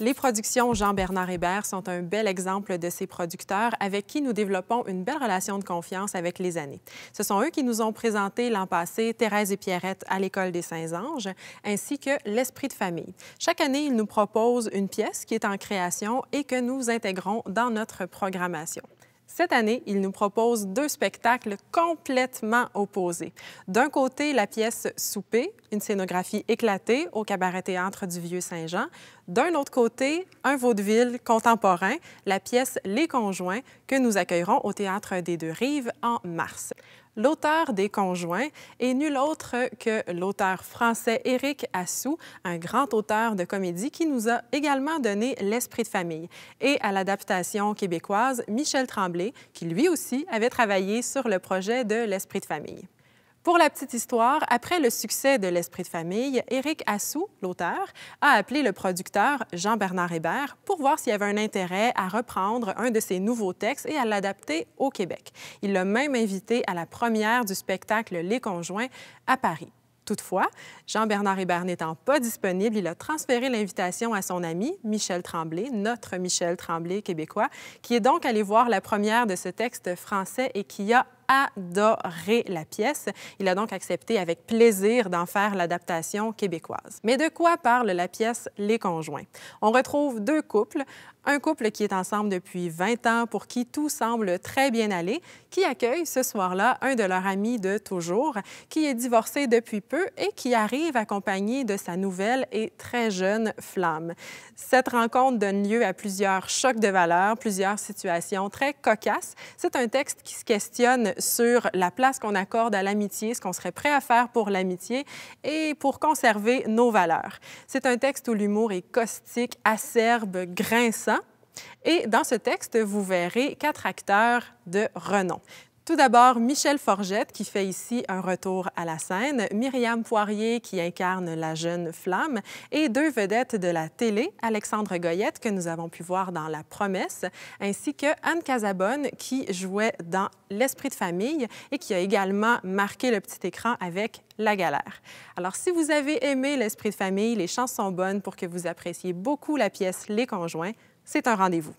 Les productions Jean-Bernard Hébert sont un bel exemple de ces producteurs avec qui nous développons une belle relation de confiance avec les années. Ce sont eux qui nous ont présenté l'an passé Thérèse et Pierrette à l'École des Saints-Anges, ainsi que l'Esprit de famille. Chaque année, ils nous proposent une pièce qui est en création et que nous intégrons dans notre programmation. Cette année, il nous propose deux spectacles complètement opposés. D'un côté, la pièce Souper, une scénographie éclatée au cabaret théâtre du Vieux-Saint-Jean. D'un autre côté, un vaudeville contemporain, la pièce Les Conjoints, que nous accueillerons au théâtre des Deux-Rives en mars. L'auteur des conjoints est nul autre que l'auteur français Éric Assou, un grand auteur de comédie qui nous a également donné l'esprit de famille, et à l'adaptation québécoise Michel Tremblay, qui lui aussi avait travaillé sur le projet de l'esprit de famille. Pour la petite histoire, après le succès de L'Esprit de famille, Éric Assou, l'auteur, a appelé le producteur Jean-Bernard Hébert pour voir s'il y avait un intérêt à reprendre un de ses nouveaux textes et à l'adapter au Québec. Il l'a même invité à la première du spectacle Les Conjoints à Paris. Toutefois, Jean-Bernard Hébert n'étant pas disponible, il a transféré l'invitation à son ami Michel Tremblay, notre Michel Tremblay québécois, qui est donc allé voir la première de ce texte français et qui a adoré la pièce. Il a donc accepté avec plaisir d'en faire l'adaptation québécoise. Mais de quoi parle la pièce Les conjoints? On retrouve deux couples, un couple qui est ensemble depuis 20 ans, pour qui tout semble très bien aller, qui accueille ce soir-là un de leurs amis de toujours, qui est divorcé depuis peu et qui arrive accompagné de sa nouvelle et très jeune flamme. Cette rencontre donne lieu à plusieurs chocs de valeurs, plusieurs situations très cocasses. C'est un texte qui se questionne sur la place qu'on accorde à l'amitié, ce qu'on serait prêt à faire pour l'amitié et pour conserver nos valeurs. C'est un texte où l'humour est caustique, acerbe, grinçant. Et dans ce texte, vous verrez quatre acteurs de renom. Tout d'abord, Michel Forgette qui fait ici un retour à la scène, Myriam Poirier qui incarne la jeune flamme et deux vedettes de la télé, Alexandre Goyette que nous avons pu voir dans La promesse, ainsi que Anne Casabonne qui jouait dans L'esprit de famille et qui a également marqué le petit écran avec La galère. Alors si vous avez aimé L'esprit de famille, les chansons sont bonnes pour que vous appréciez beaucoup la pièce Les conjoints, c'est un rendez-vous.